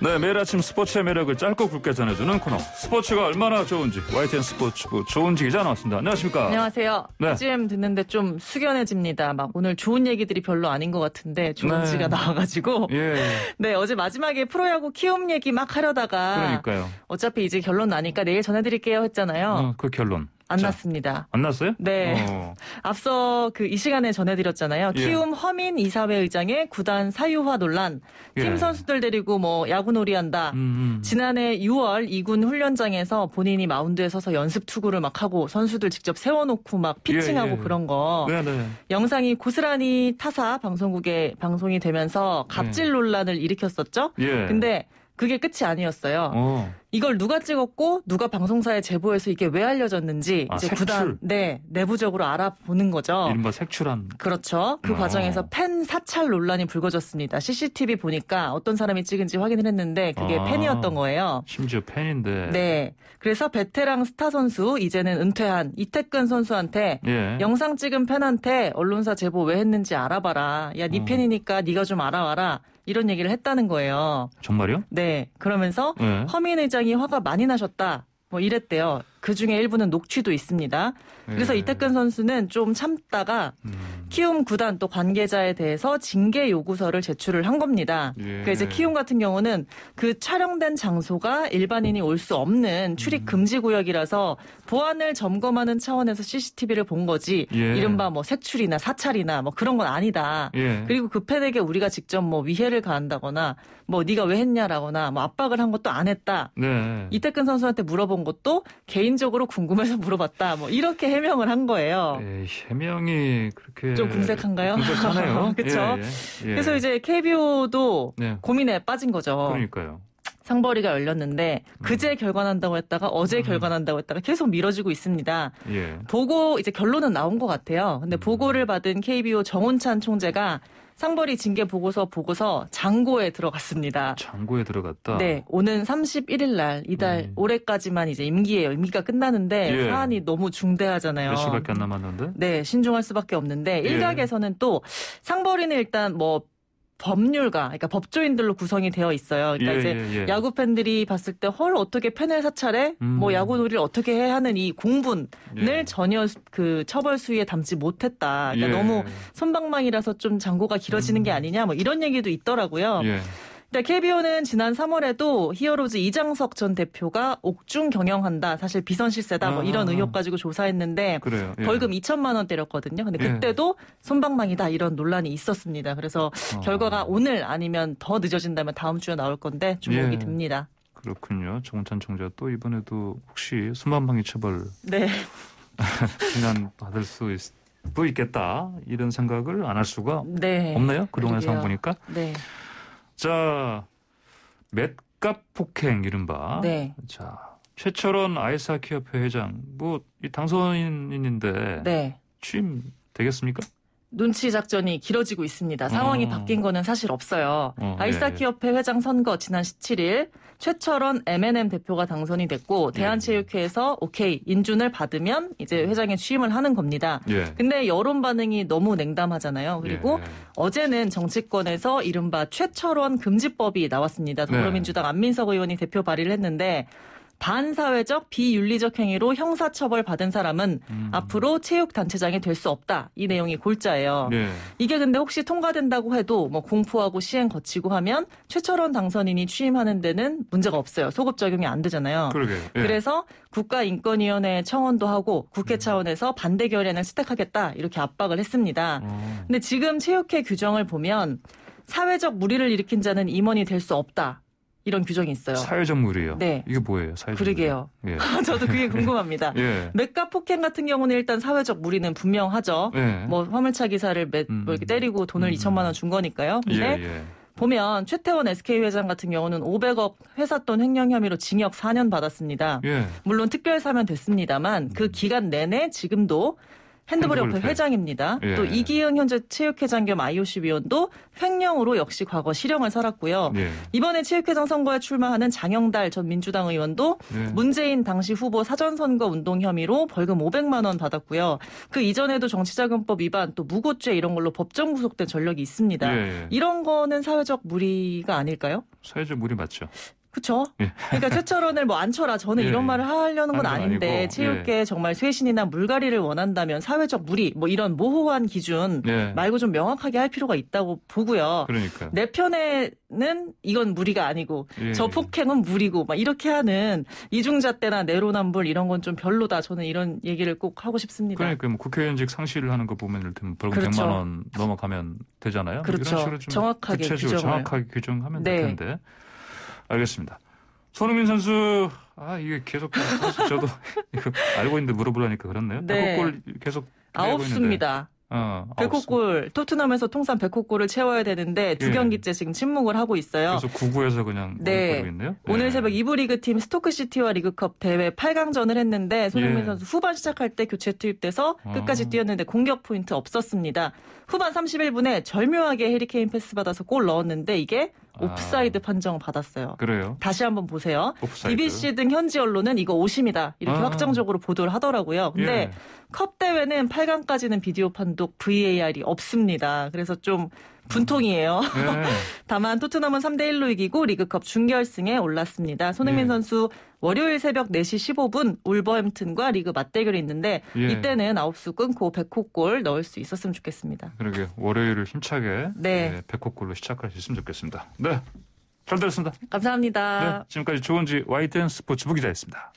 네, 매일 아침 스포츠의 매력을 짧고 굵게 전해주는 코너. 스포츠가 얼마나 좋은지, YTN 스포츠부 좋은지 기자 나왔습니다. 안녕하십니까? 안녕하세요. 네. 요즘 듣는데 좀 숙연해집니다. 막 오늘 좋은 얘기들이 별로 아닌 것 같은데 좋은지가 네. 나와가지고. 예. 네, 어제 마지막에 프로야구 키움 얘기 막 하려다가. 그러니까요. 어차피 이제 결론 나니까 내일 전해드릴게요 했잖아요. 어, 그 결론. 안 자, 났습니다. 안 났어요? 네. 어. 앞서 그 이 시간에 전해드렸잖아요. 예. 키움 허민 이사회 의장의 구단 사유화 논란. 예. 팀 선수들 데리고 뭐 야구놀이 한다. 음, 음. 지난해 6월 2군 훈련장에서 본인이 마운드에 서서 연습 투구를 막 하고 선수들 직접 세워놓고 막 예, 피칭하고 예, 그런 거. 네, 네. 영상이 고스란히 타사 방송국에 방송이 되면서 갑질 음. 논란을 일으켰었죠. 예. 근데 그게 끝이 아니었어요. 어. 이걸 누가 찍었고 누가 방송사에 제보해서 이게 왜 알려졌는지 아, 이제 색출. 구단 네 내부적으로 알아보는 거죠. 이른바 색출한. 그렇죠. 그 어. 과정에서 팬 사찰 논란이 불거졌습니다. CCTV 보니까 어떤 사람이 찍은지 확인을 했는데 그게 아, 팬이었던 거예요. 심지어 팬인데. 네. 그래서 베테랑 스타 선수 이제는 은퇴한 이태근 선수한테 예. 영상 찍은 팬한테 언론사 제보 왜 했는지 알아봐라. 야네 어. 팬이니까 네가 좀 알아와라. 이런 얘기를 했다는 거예요. 정말요? 네. 그러면서 네. 허민 회장이 화가 많이 나셨다. 뭐 이랬대요. 그 중에 일부는 녹취도 있습니다. 그래서 예. 이태근 선수는 좀 참다가 음. 키움 구단 또 관계자에 대해서 징계 요구서를 제출을 한 겁니다. 예. 그러 그러니까 이제 키움 같은 경우는 그 촬영된 장소가 일반인이 올 수 없는 출입 음. 금지 구역이라서 보안을 점검하는 차원에서 CCTV를 본 거지. 예. 이른바 뭐 색출이나 사찰이나 뭐 그런 건 아니다. 예. 그리고 그 팬에게 우리가 직접 뭐 위해를 가한다거나 뭐 네가 왜 했냐라거나 뭐 압박을 한 것도 안 했다. 네. 이태근 선수한테 물어본 것도 개인 개인적으로 궁금해서 물어봤다. 뭐 이렇게 해명을 한 거예요. 네, 해명이 그렇게 좀 궁색한가요? 궁색하네요. 그렇죠. 예, 예, 그래서 이제 KBO도 네. 고민에 빠진 거죠. 그러니까요. 상벌이가 열렸는데 음. 그제 결과난다고 했다가 어제 음. 결과난다고 했다가 계속 미뤄지고 있습니다. 예. 보고 이제 결론은 나온 것 같아요. 근데 음. 보고를 받은 KBO 정운찬 총재가 상벌이 징계 보고서 보고서 장고에 들어갔습니다. 장고에 들어갔다. 네, 오는 31일 날 이달 네. 올해까지만 이제 임기예요. 임기가 끝나는데 예. 사안이 너무 중대하잖아요. 몇 시밖에 안 남았는데? 네, 신중할 수밖에 없는데 예. 일각에서는 또 상벌이는 일단 뭐 법률가, 그러니까 법조인들로 구성이 되어 있어요. 그러니까 예, 이제 예, 예. 야구 팬들이 봤을 때 헐 어떻게 팬을 사찰해, 뭐 음. 뭐 야구 놀이를 어떻게 해야 하는 이 공분을 예. 전혀 그 처벌 수위에 담지 못했다. 그러니까 예. 너무 선방망이라서 좀 장고가 길어지는 음. 게 아니냐, 뭐 이런 얘기도 있더라고요. 네, KBO는 지난 3월에도 히어로즈 이장석 전 대표가 옥중 경영한다. 사실 비선 실세다. 뭐 이런 아. 의혹 가지고 조사했는데 그래요. 예. 벌금 2천만 원 때렸거든요. 근데 예. 그때도 예. 손방망이다 이런 논란이 있었습니다. 그래서 어. 결과가 오늘 아니면 더 늦어진다면 다음 주에 나올 건데 주목이 예. 듭니다. 그렇군요. 정찬 총재 또 이번에도 혹시 순방망이 처벌 네. 비난 받을 수 있, 또 있겠다 이런 생각을 안 할 수가 네. 없나요? 그동안 상황 보니까. 네. 자, 맷값 폭행 이른바. 네. 자, 최철원 아이스하키협회 회장 뭐이 당선인인데 네. 취임 되겠습니까? 눈치 작전이 길어지고 있습니다. 상황이 음. 바뀐 거는 사실 없어요. 어, 네. 아이스하키협회 회장 선거 지난 17일 최철원 M&M n 대표가 당선이 됐고 예. 대한체육회에서 오케이 인준을 받으면 이제 음. 회장에 취임을 하는 겁니다. 예. 근데 여론 반응이 너무 냉담하잖아요. 그리고 예. 어제는 정치권에서 이른바 최철원 금지법이 나왔습니다. 네. 더불어민주당 안민석 의원이 대표 발의를 했는데 반사회적 비윤리적 행위로 형사처벌 받은 사람은 음. 앞으로 체육단체장이 될 수 없다. 이 내용이 골자예요. 네. 이게 근데 혹시 통과된다고 해도 뭐 공포하고 시행 거치고 하면 최철원 당선인이 취임하는 데는 문제가 없어요. 소급 적용이 안 되잖아요. 그러게요. 네. 그래서 국가인권위원회 청원도 하고 국회 음. 차원에서 반대 결의안을 채택하겠다 이렇게 압박을 했습니다. 음. 근데 지금 체육회 규정을 보면 사회적 무리를 일으킨 자는 임원이 될 수 없다. 이런 규정이 있어요. 사회적 물이요. 네. 이게 뭐예요? 사회적 그러게요. 예. 저도 그게 궁금합니다. 예. 맥가 폭행 같은 경우는 일단 사회적 무리는 분명하죠. 예. 뭐 화물차 기사를 매, 음. 뭐 이렇게 때리고 돈을 음. 2천만 원 준 거니까요. 근데 예, 예. 보면 최태원 SK 회장 같은 경우는 500억 회삿돈 횡령 혐의로 징역 4년 받았습니다. 예. 물론 특별 사면 됐습니다만 그 음. 기간 내내 지금도 핸드볼협회 회장입니다. 예. 또 이기영 현재 체육회장 겸 IOC 위원도 횡령으로 역시 과거 실형을 살았고요. 예. 이번에 체육회장 선거에 출마하는 장영달 전 민주당 의원도 예. 문재인 당시 후보 사전선거 운동 혐의로 벌금 500만 원 받았고요. 그 이전에도 정치자금법 위반 또 무고죄 이런 걸로 법정 구속된 전력이 있습니다. 예, 예. 이런 거는 사회적 무리가 아닐까요? 사회적 무리 맞죠. 그렇죠. 예. 그러니까 최철원을 뭐 안쳐라 저는 예. 이런 말을 하려는 건 아닌데 아니고. 예. 체육계 예. 정말 쇄신이나 물갈이를 원한다면 사회적 무리 뭐 이런 모호한 기준 예. 말고 좀 명확하게 할 필요가 있다고 보고요. 그러니까 내 편에는 이건 무리가 아니고 예. 저 폭행은 무리고 막 이렇게 하는 이중잣대나 내로남불 이런 건 좀 별로다. 저는 이런 얘기를 꼭 하고 싶습니다. 그러니까 뭐 국회의원직 상실을 하는 거 보면 일단 벌금 그렇죠. 100만 원 넘어가면 되잖아요. 뭐 그렇죠. 이런 식으로 좀 정확하게 규정을. 정확하게 규정하면 네. 될 텐데. 알겠습니다. 손흥민 선수 아 이게 계속 저도 이거 알고 있는데 물어보려니까 그렇네요. 네. 골 계속 어, 아홉 수입니다. 어, 100골 토트넘에서 통산 100골을 채워야 되는데 예. 두 예. 경기째 지금 침묵을 하고 있어요. 그래서 구구해서 그냥 네. 있네요. 네. 오늘 새벽 이부 리그 팀 스토크 시티와 리그컵 대회 8강전을 했는데 손흥민 예. 선수 후반 시작할 때 교체 투입돼서 아. 끝까지 어. 뛰었는데 공격 포인트 없었습니다. 후반 31분에 절묘하게 해리케인 패스 받아서 골 넣었는데 이게 아. 오프사이드 아. 판정을 받았어요. 그래요? 다시 한번 보세요. 옵사이드. BBC 등 현지 언론은 이거 오심이다 이렇게 아. 확정적으로 보도를 하더라고요. 근데 예. 컵 대회는 8강까지는 비디오 판독 VAR이 없습니다. 그래서 좀 분통이에요. 네. 다만 토트넘은 3대 1로 이기고 리그컵 준결승에 올랐습니다. 손흥민 네. 선수 월요일 새벽 4시 15분 울버햄튼과 리그 맞대결이 있는데 예. 이때는 9홉수 끊고 100호 골 넣을 수 있었으면 좋겠습니다. 그러게 월요일을 힘차게 네. 네, 예, 100호 골로 시작할 수 있으면 좋겠습니다. 네. 잘 들었습니다. 감사합니다. 네, 지금까지 조은지 와이튼 스포츠부 기자였습니다.